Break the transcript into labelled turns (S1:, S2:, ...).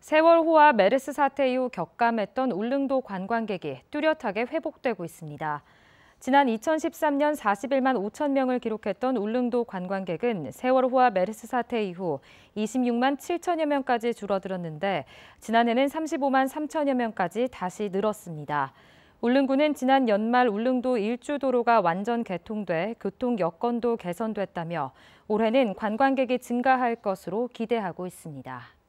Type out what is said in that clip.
S1: 세월호와 메르스 사태 이후 격감했던 울릉도 관광객이 뚜렷하게 회복되고 있습니다. 지난 2013년 41만 5천 명을 기록했던 울릉도 관광객은 세월호와 메르스 사태 이후 26만 7천여 명까지 줄어들었는데 지난해는 35만 3천여 명까지 다시 늘었습니다. 울릉군은 지난 연말 울릉도 일주도로가 완전 개통돼 교통 여건도 개선됐다며 올해는 관광객이 증가할 것으로 기대하고 있습니다.